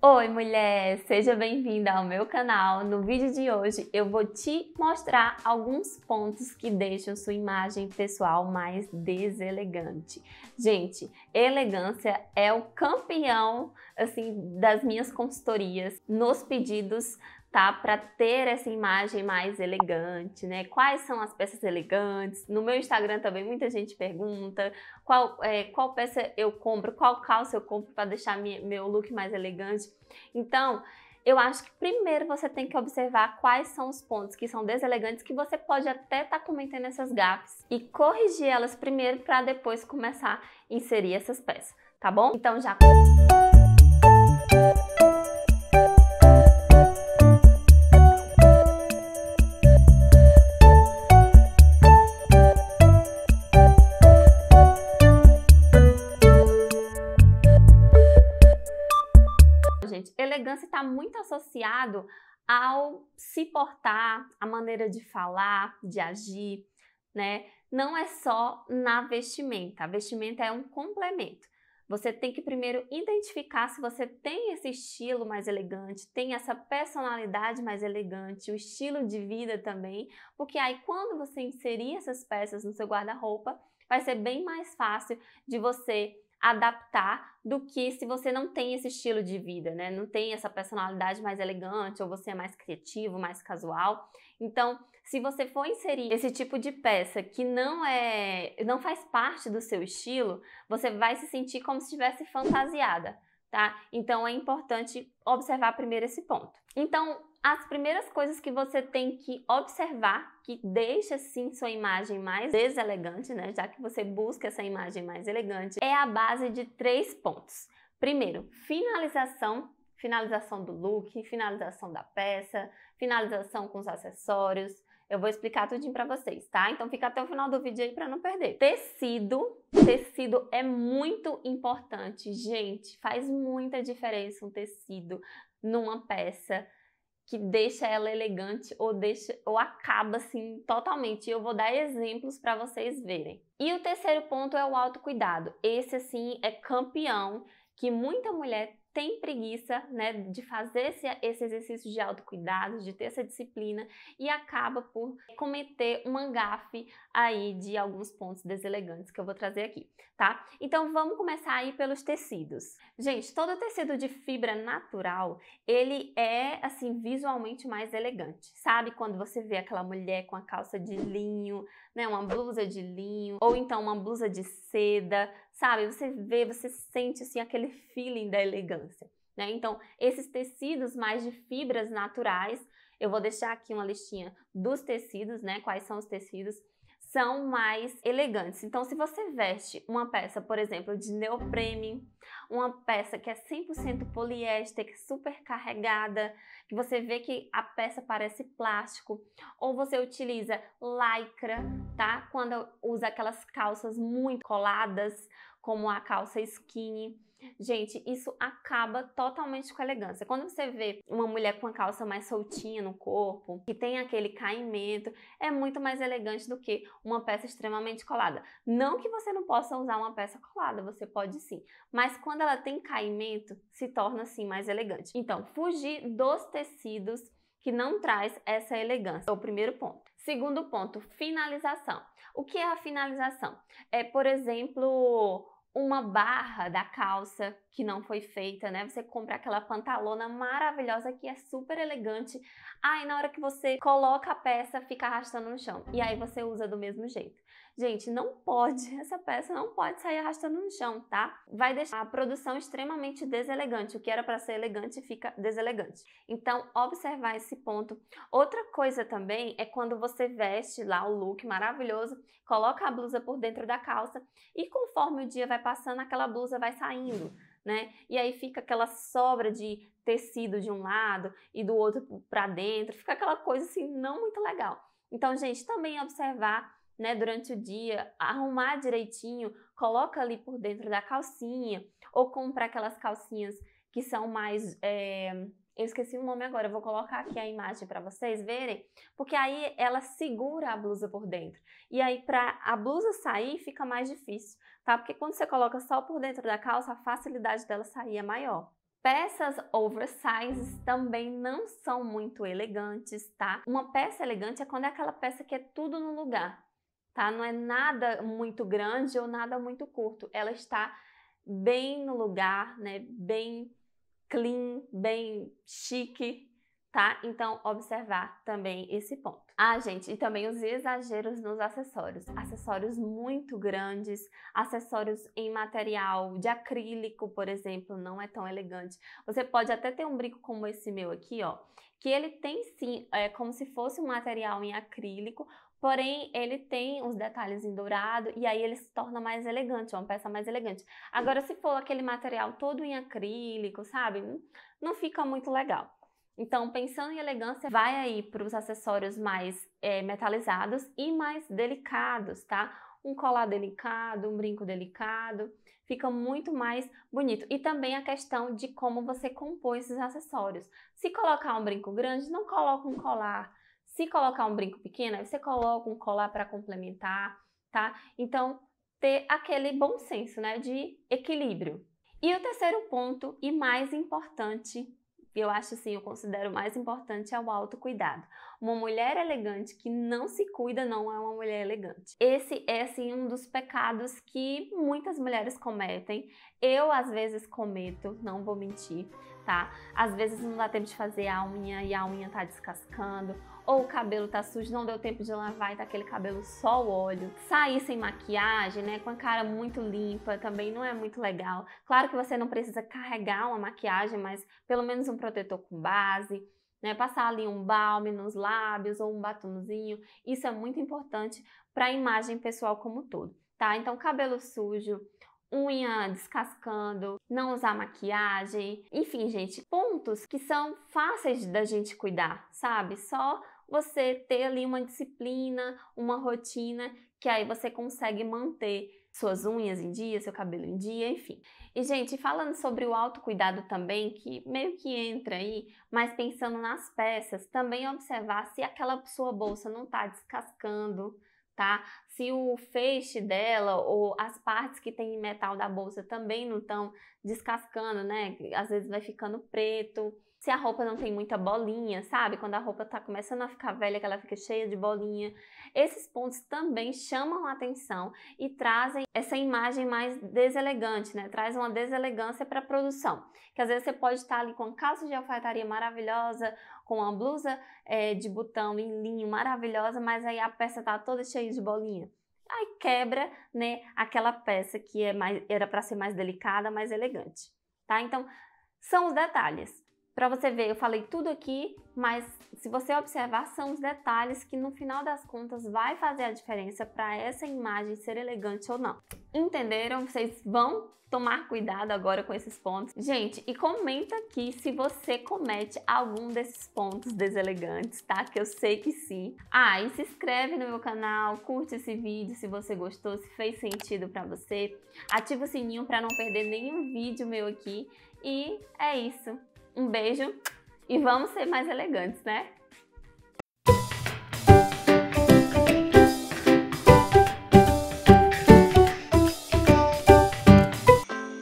Oi, mulher! Seja bem-vinda ao meu canal. No vídeo de hoje eu vou te mostrar alguns pontos que deixam sua imagem pessoal mais deselegante. Gente, elegância é o campeão assim das minhas consultorias nos pedidos tá? Para ter essa imagem mais elegante, né? Quais são as peças elegantes? No meu Instagram também muita gente pergunta qual, é, qual peça eu compro, qual calça eu compro para deixar minha, meu look mais elegante. Então, eu acho que primeiro você tem que observar quais são os pontos que são deselegantes que você pode até estar tá cometendo essas gafes e corrigir elas primeiro para depois começar a inserir essas peças, tá bom? Então já Mas está muito associado ao se portar, a maneira de falar, de agir, né? Não é só na vestimenta. A vestimenta é um complemento. Você tem que primeiro identificar se você tem esse estilo mais elegante, tem essa personalidade mais elegante, o estilo de vida também, porque aí quando você inserir essas peças no seu guarda-roupa, vai ser bem mais fácil de você adaptar do que se você não tem esse estilo de vida, né? Não tem essa personalidade mais elegante ou você é mais criativo, mais casual. Então, se você for inserir esse tipo de peça que não é, não faz parte do seu estilo, você vai se sentir como se estivesse fantasiada tá? Então é importante observar primeiro esse ponto. Então, as primeiras coisas que você tem que observar que deixa sim sua imagem mais deselegante, né? Já que você busca essa imagem mais elegante, é a base de três pontos. Primeiro, finalização, finalização do look, finalização da peça, finalização com os acessórios, eu vou explicar tudinho para vocês, tá? Então fica até o final do vídeo aí para não perder. Tecido, tecido é muito importante, gente. Faz muita diferença um tecido numa peça que deixa ela elegante ou deixa ou acaba assim totalmente. Eu vou dar exemplos para vocês verem. E o terceiro ponto é o autocuidado. Esse assim é campeão que muita mulher tem preguiça né, de fazer esse, esse exercício de autocuidado, de ter essa disciplina e acaba por cometer um angafe aí de alguns pontos deselegantes que eu vou trazer aqui, tá? Então vamos começar aí pelos tecidos. Gente, todo tecido de fibra natural, ele é assim visualmente mais elegante. Sabe quando você vê aquela mulher com a calça de linho, né, uma blusa de linho ou então uma blusa de seda, sabe? Você vê, você sente assim aquele feeling da elegância. Né? Então, esses tecidos mais de fibras naturais, eu vou deixar aqui uma listinha dos tecidos, né? Quais são os tecidos são mais elegantes. Então, se você veste uma peça, por exemplo, de neoprene, uma peça que é 100% poliéster, que é super carregada, que você vê que a peça parece plástico, ou você utiliza lycra, tá? Quando usa aquelas calças muito coladas, como a calça skinny, Gente, isso acaba totalmente com a elegância. Quando você vê uma mulher com a calça mais soltinha no corpo, que tem aquele caimento, é muito mais elegante do que uma peça extremamente colada. Não que você não possa usar uma peça colada, você pode sim, mas quando ela tem caimento, se torna assim mais elegante. Então, fugir dos tecidos que não traz essa elegância. É o primeiro ponto. Segundo ponto, finalização. O que é a finalização? É, por exemplo, uma barra da calça que não foi feita, né? Você compra aquela pantalona maravilhosa que é super elegante. Aí ah, na hora que você coloca a peça, fica arrastando no chão. E aí você usa do mesmo jeito. Gente, não pode, essa peça não pode sair arrastando no chão, tá? Vai deixar a produção extremamente deselegante. O que era para ser elegante fica deselegante. Então, observar esse ponto. Outra coisa também é quando você veste lá o look maravilhoso, coloca a blusa por dentro da calça e conforme o dia vai passando, aquela blusa vai saindo né? E aí fica aquela sobra de tecido de um lado e do outro para dentro, fica aquela coisa assim não muito legal. Então, gente, também observar, né, durante o dia, arrumar direitinho, coloca ali por dentro da calcinha ou comprar aquelas calcinhas que são mais é, eu esqueci o nome agora, eu vou colocar aqui a imagem para vocês verem, porque aí ela segura a blusa por dentro. E aí para a blusa sair fica mais difícil, tá? Porque quando você coloca só por dentro da calça, a facilidade dela sair é maior. Peças oversizes também não são muito elegantes, tá? Uma peça elegante é quando é aquela peça que é tudo no lugar, tá? Não é nada muito grande ou nada muito curto. Ela está bem no lugar, né? Bem clean, bem chique, tá? Então, observar também esse ponto. Ah, gente, e também os exageros nos acessórios. Acessórios muito grandes, acessórios em material de acrílico, por exemplo, não é tão elegante. Você pode até ter um brinco como esse meu aqui, ó, que ele tem sim, é como se fosse um material em acrílico, Porém, ele tem uns detalhes em dourado e aí ele se torna mais elegante, é uma peça mais elegante. Agora, se for aquele material todo em acrílico, sabe? Não fica muito legal. Então, pensando em elegância, vai aí para os acessórios mais é, metalizados e mais delicados, tá? Um colar delicado, um brinco delicado, fica muito mais bonito. E também a questão de como você compõe esses acessórios. Se colocar um brinco grande, não coloca um colar se colocar um brinco pequeno, você coloca um colar para complementar, tá? Então, ter aquele bom senso, né, de equilíbrio. E o terceiro ponto e mais importante, eu acho assim, eu considero mais importante é o autocuidado. Uma mulher elegante que não se cuida não é uma mulher elegante. Esse é assim um dos pecados que muitas mulheres cometem. Eu às vezes cometo, não vou mentir, tá? Às vezes não dá tempo de fazer a unha e a unha tá descascando, ou o cabelo tá sujo, não deu tempo de lavar e tá aquele cabelo só o óleo. Sair sem maquiagem, né, com a cara muito limpa também não é muito legal. Claro que você não precisa carregar uma maquiagem, mas pelo menos um protetor com base, né, passar ali um balme nos lábios ou um batomzinho isso é muito importante para a imagem pessoal como todo, tá? Então, cabelo sujo, unha descascando, não usar maquiagem, enfim, gente, pontos que são fáceis da gente cuidar, sabe? Só você ter ali uma disciplina, uma rotina, que aí você consegue manter suas unhas em dia, seu cabelo em dia, enfim. E gente, falando sobre o autocuidado também, que meio que entra aí, mas pensando nas peças, também observar se aquela sua bolsa não tá descascando, tá? Se o feixe dela ou as partes que tem metal da bolsa também não estão descascando, né? Às vezes vai ficando preto se a roupa não tem muita bolinha, sabe? Quando a roupa tá começando a ficar velha, que ela fica cheia de bolinha. Esses pontos também chamam a atenção e trazem essa imagem mais deselegante, né? Traz uma deselegância para a produção. Que às vezes você pode estar tá ali com um calça de alfaiataria maravilhosa, com uma blusa é, de botão em linho maravilhosa, mas aí a peça tá toda cheia de bolinha. Aí quebra, né, aquela peça que é mais, era para ser mais delicada, mais elegante, tá? Então, são os detalhes. Para você ver, eu falei tudo aqui, mas se você observar, são os detalhes que no final das contas vai fazer a diferença para essa imagem ser elegante ou não. Entenderam? Vocês vão tomar cuidado agora com esses pontos. Gente, e comenta aqui se você comete algum desses pontos deselegantes, tá? Que eu sei que sim. Ah, e se inscreve no meu canal, curte esse vídeo se você gostou, se fez sentido para você. Ativa o sininho para não perder nenhum vídeo meu aqui. E é isso. Um beijo e vamos ser mais elegantes, né?